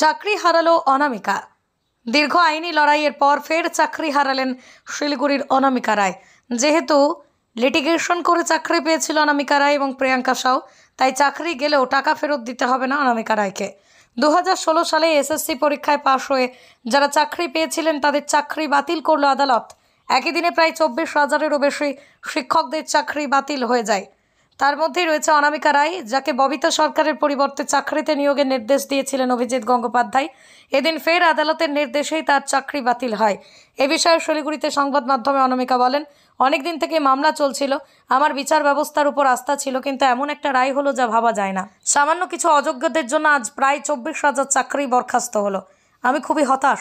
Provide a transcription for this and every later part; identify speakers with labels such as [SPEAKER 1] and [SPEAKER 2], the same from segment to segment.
[SPEAKER 1] চাকরি হারালো অনামিকা দীর্ঘ আইনি লড়াইয়ের পর ফের চাকরি হারালেন শিলিগুড়ির অনামিকা রায় যেহেতু লিটিগেশন করে চাকরি পেয়েছিল অনামিকা রায় এবং প্রিয়াঙ্কা সাউ তাই চাকরি গেলেও টাকা ফেরত দিতে হবে না অনামিকা রায়কে দু সালে এসএসসি পরীক্ষায় পাশ হয়ে যারা চাকরি পেয়েছিলেন তাদের চাকরি বাতিল করল আদালত একই দিনে প্রায় চব্বিশ হাজারেরও বেশি শিক্ষকদের চাকরি বাতিল হয়ে যায় তার মধ্যেই রয়েছে অনামিকা রায় যাকে ববিতা সরকারের পরিবর্তে চাকরিতে নিয়োগের নির্দেশ দিয়েছিলেন অভিজিৎ গঙ্গোপাধ্যায় এদিন ফের আদালতের নির্দেশেই তার চাকরি বাতিল হয় এ বিষয়ে শিলিগুড়িতে সংবাদ মাধ্যমে অনামিকা বলেন অনেক দিন থেকে মামলা চলছিল আমার বিচার ব্যবস্থার উপর আস্থা ছিল কিন্তু এমন একটা রায় হলো যা ভাবা যায় না সামান্য কিছু অযোগ্যদের জন্য আজ প্রায় চব্বিশ হাজার চাকরি বরখাস্ত হলো আমি খুবই হতাশ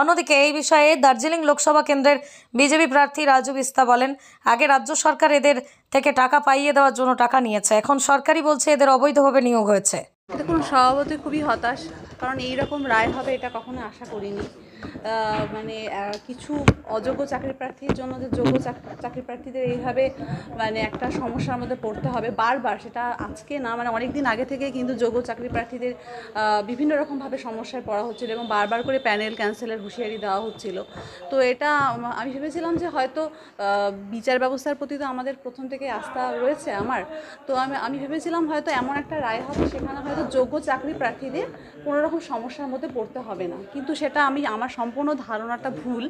[SPEAKER 1] অন্যদিকে এই বিষয়ে দার্জিলিং লোকসভা কেন্দ্রের বিজেপি প্রার্থী রাজু বিস্তা বলেন আগে রাজ্য সরকার এদের থেকে টাকা পাইয়ে দেওয়ার জন্য টাকা নিয়েছে এখন সরকারই বলছে এদের অবৈধভাবে নিয়োগ হয়েছে
[SPEAKER 2] দেখুন স্বভাবতই খুবই হতাশ কারণ এই রকম রায় হবে এটা কখনো আশা করিনি মানে কিছু অযোগ্য চাকরি প্রার্থীর জন্য যে যোগ্য চাকরি প্রার্থীদের এইভাবে মানে একটা সমস্যার মধ্যে পড়তে হবে বারবার সেটা আজকে না মানে অনেক দিন আগে থেকে কিন্তু যোগ্য চাকরি প্রার্থীদের বিভিন্ন রকমভাবে সমস্যায় পড়া হচ্ছিল এবং বারবার করে প্যানেল ক্যান্সেলের হুঁশিয়ারি দেওয়া হচ্ছিল তো এটা আমি ভেবেছিলাম যে হয়তো বিচার ব্যবস্থার প্রতি তো আমাদের প্রথম থেকে আস্থা রয়েছে আমার তো আমি আমি ভেবেছিলাম হয়তো এমন একটা রায় হবে সেখানে হয়তো যোগ্য চাকরি প্রার্থীদের কোনো রকম সমস্যার মধ্যে পড়তে হবে না কিন্তু সেটা আমি আমার আমার সম্পূর্ণ ধারণাটা ভুল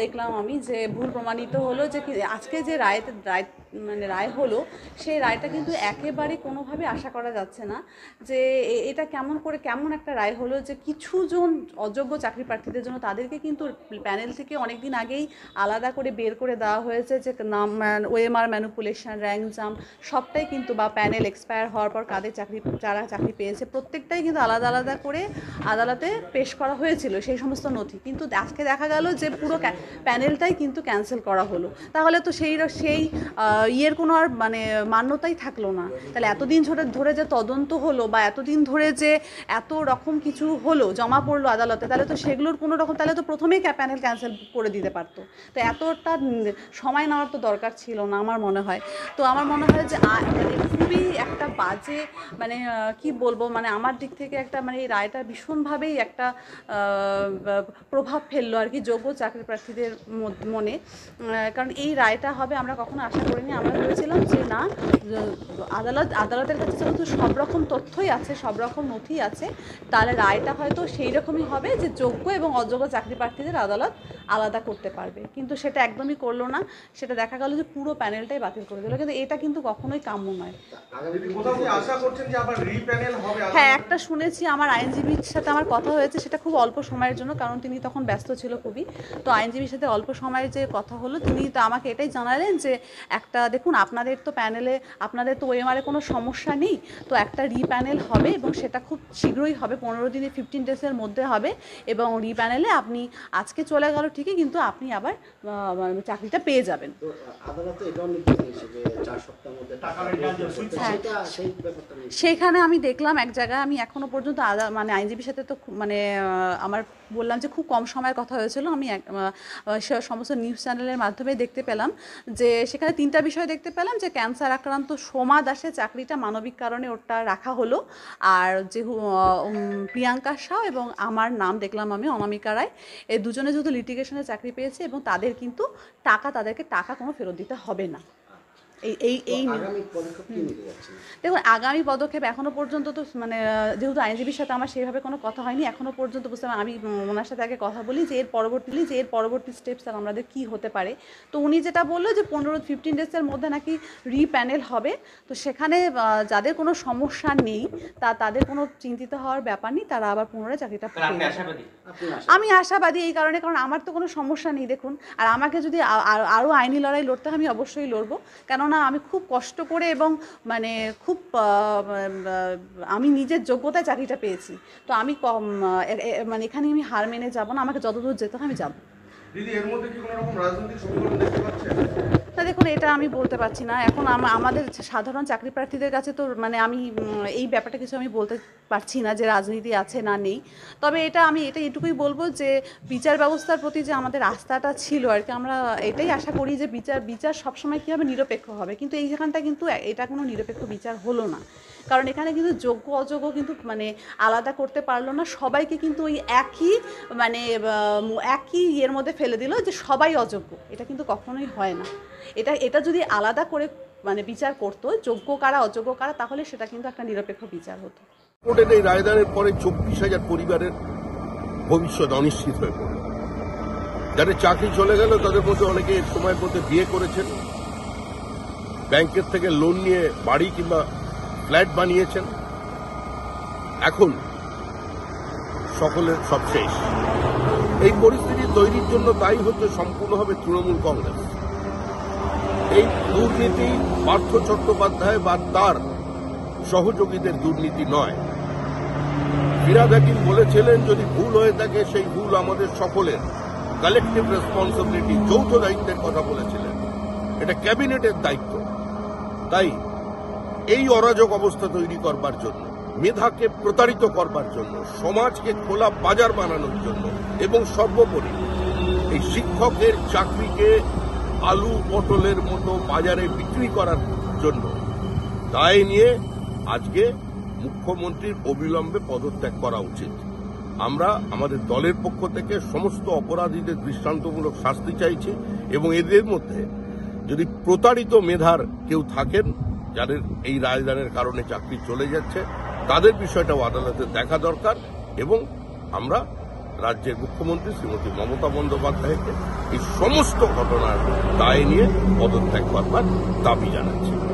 [SPEAKER 2] দেখলাম আমি যে ভুল প্রমাণিত হলো যে আজকে যে রায় রায় মানে রায় হলো সেই রায়টা কিন্তু একেবারে কোনোভাবে আশা করা যাচ্ছে না যে এটা কেমন করে কেমন একটা রায় হলো যে কিছুজন অযোগ্য চাকরি প্রার্থীদের জন্য তাদেরকে কিন্তু প্যানেল থেকে অনেক দিন আগেই আলাদা করে বের করে দেওয়া হয়েছে যে নাম ওয়েমার ম্যানুপুলেশন র্যাঙ্ক জাম সবটাই কিন্তু বা প্যানেল এক্সপায়ার হওয়ার পর কাদের চাকরি যারা চাকরি পেয়েছে প্রত্যেকটাই কিন্তু আলাদা আলাদা করে আদালতে পেশ করা হয়েছিল সেই সমস্ত নথি কিন্তু আজকে দেখা গেল যে পুরো প্যানেলটাই কিন্তু ক্যান্সেল করা হলো তাহলে তো সেই সেই ইয়ের কোনো আর মানে মান্যতাই থাকলো না তাহলে এতদিন ধরে ধরে যে তদন্ত হলো বা এতদিন ধরে যে এত রকম কিছু হলো জমা পড়লো আদালতে তাহলে তো সেগুলোর কোনো রকম তাহলে তো প্রথমেই প্যানেল ক্যান্সেল করে দিতে পারতো তো এতটা সময় নেওয়ার তো দরকার ছিল না আমার মনে হয় তো আমার মনে হয় যে মানে খুবই একটা বাজে মানে কি বলবো মানে আমার দিক থেকে একটা মানে এই রায়টা ভীষণভাবেই একটা প্রভাব ফেললো আর কি যোগ্য চাকরি প্রার্থীদের মনে কারণ এই রায়টা হবে আমরা কখনো আশা করিনি আমি আমরা বলেছিলাম যে না আদালত আদালতের কাছে যেহেতু সব রকম তথ্যই আছে সব রকম নথি আছে তাহলে রায়টা হয়তো সেই রকমই হবে যে যোগ্য এবং অযোগ্য চাকরি প্রার্থীদের আদালত আলাদা করতে পারবে কিন্তু সেটা একদমই করলো না সেটা দেখা গেল যে পুরো প্যানেলটাই বাতিল করে দিল কিন্তু এটা কিন্তু কখনোই কাম্য নয় হ্যাঁ একটা শুনেছি আমার আইনজীবীর সাথে আমার কথা হয়েছে সেটা খুব অল্প সময়ের জন্য কারণ তিনি তখন ব্যস্ত ছিল খুবই তো আইনজীবীর সাথে অল্প সময়ের যে কথা হলো তিনি তো আমাকে এটাই জানালেন যে একটা একটা দেখুন আপনাদের তো প্যানেলে আপনাদের তো ওএমআরে কোনো সমস্যা নেই তো একটা রিপ্যানেল হবে এবং সেটা খুব শীঘ্রই হবে পনেরো দিনে ফিফটিন ডেজের মধ্যে হবে এবং রিপ্যানেলে আপনি আজকে চলে গেল ঠিকই কিন্তু আপনি আবার মানে চাকরিটা পেয়ে যাবেন হ্যাঁ। সেখানে আমি দেখলাম এক জায়গায় আমি এখনো পর্যন্ত মানে আইনজীবীর সাথে তো মানে আমার বললাম যে খুব কম সময়ের কথা হয়েছিল আমি সমস্ত নিউজ চ্যানেলের মাধ্যমে দেখতে পেলাম যে সেখানে তিনটা বিষয় দেখতে পেলাম যে ক্যান্সার আক্রান্ত সোমা দাসের চাকরিটা মানবিক কারণে ওটা রাখা হলো আর যে প্রিয়াঙ্কা শাহ এবং আমার নাম দেখলাম আমি অনামিকা রায় এই দুজনে যেহেতু লিটিগেশনে চাকরি পেয়েছে এবং তাদের কিন্তু টাকা তাদেরকে টাকা কোনো ফেরত দিতে হবে না এই এই এই দেখুন আগামী পদক্ষেপ এখনো পর্যন্ত তো মানে যেহেতু আইনজীবীর সাথে আমার সেইভাবে কোনো কথা হয়নি এখনো পর্যন্ত বুঝতে আমি ওনার সাথে আগে কথা বলি যে এর পরবর্তী যে এর পরবর্তী স্টেপস আমাদের কী হতে পারে তো উনি যেটা বললো যে পনেরো ফিফটিন ডেজের মধ্যে নাকি রিপ্যানেল হবে তো সেখানে যাদের কোনো সমস্যা নেই তা তাদের কোনো চিন্তিত হওয়ার ব্যাপার নেই তারা আবার পুনরায় চাকরিটা আমি আশাবাদী এই কারণে কারণ আমার তো কোনো সমস্যা নেই দেখুন আর আমাকে যদি আরও আইনি লড়াই লড়তে আমি অবশ্যই লড়বো কেন কেননা আমি খুব কষ্ট করে এবং মানে খুব আমি নিজের যোগ্যতায় চাকরিটা পেয়েছি তো আমি কম মানে এখানে আমি হার মেনে যাবো না আমাকে যতদূর যেতে হবে আমি যাবো
[SPEAKER 3] দিদি এর মধ্যে কি কোনো রকম রাজনৈতিক সমীকরণ দেখতে পাচ্ছেন
[SPEAKER 2] দেখুন এটা আমি বলতে পারছি না এখন আমাদের সাধারণ চাকরি প্রার্থীদের কাছে তো মানে আমি এই ব্যাপারটা কিছু আমি বলতে পারছি না যে রাজনীতি আছে না নেই তবে এটা আমি এটা এটুকুই বলবো যে বিচার ব্যবস্থার প্রতি যে আমাদের আস্থাটা ছিল আর কি আমরা এটাই আশা করি যে বিচার বিচার সবসময় কীভাবে নিরপেক্ষ হবে কিন্তু এই যেখানটা কিন্তু এটা কোনো নিরপেক্ষ বিচার হলো না কারণ এখানে কিন্তু যোগ্য অযোগ্য কিন্তু মানে আলাদা করতে পারলো না সবাইকে কিন্তু ওই একই মানে একই ইয়ের মধ্যে ফেলে দিল যে সবাই অযোগ্য এটা কিন্তু কখনোই হয় না এটা এটা যদি আলাদা করে মানে বিচার করতো যোগ্য কারা অযোগ্য কারা তাহলে সেটা কিন্তু একটা নিরপেক্ষ বিচার হতো
[SPEAKER 3] কোর্টের এই রায়দানের পরে চব্বিশ হাজার পরিবারের ভবিষ্যৎ অনিশ্চিত হয়ে পড়ে যাদের চাকরি চলে গেল তাদের মধ্যে অনেকে সময়ের মধ্যে বিয়ে করেছেন ব্যাংকের থেকে লোন নিয়ে বাড়ি কিংবা ফ্ল্যাট বানিয়েছেন এখন সকলের সব শেষ এই পরিস্থিতি তৈরির জন্য দায়ী হচ্ছে সম্পূর্ণভাবে তৃণমূল কংগ্রেস এই দুর্নীতি পার্থ চট্টোপাধ্যায় বা তার সহযোগীদের দুর্নীতি নয় ফিরাদ হাকিম বলেছিলেন যদি ভুল হয়ে থাকে সেই ভুল আমাদের সকলের কালেকটিভ রেসপন্সিবিলিটি যৌথ দায়িত্বের কথা বলেছিলেন এটা ক্যাবিনেটের দায়িত্ব তাই এই অরাজক অবস্থা তৈরি করবার জন্য মেধাকে প্রতারিত করবার জন্য সমাজকে খোলা বাজার বানানোর জন্য এবং সর্বোপরি এই শিক্ষকের চাকরিকে আলু পটলের মতো বাজারে বিক্রি করার জন্য তাই নিয়ে আজকে মুখ্যমন্ত্রীর অবিলম্বে পদত্যাগ করা উচিত আমরা আমাদের দলের পক্ষ থেকে সমস্ত অপরাধীদের দৃষ্টান্তমূলক শাস্তি চাইছি এবং এদের মধ্যে যদি প্রতারিত মেধার কেউ থাকেন যাদের এই রাজদানের কারণে চাকরি চলে যাচ্ছে তাদের বিষয়টাও আদালতে দেখা দরকার এবং আমরা রাজ্যের মুখ্যমন্ত্রী শ্রীমতী মমতা বন্দ্যোপাধ্যায়কে এই সমস্ত ঘটনার দায় নিয়ে পদত্যাগ করবার দাবি জানাচ্ছে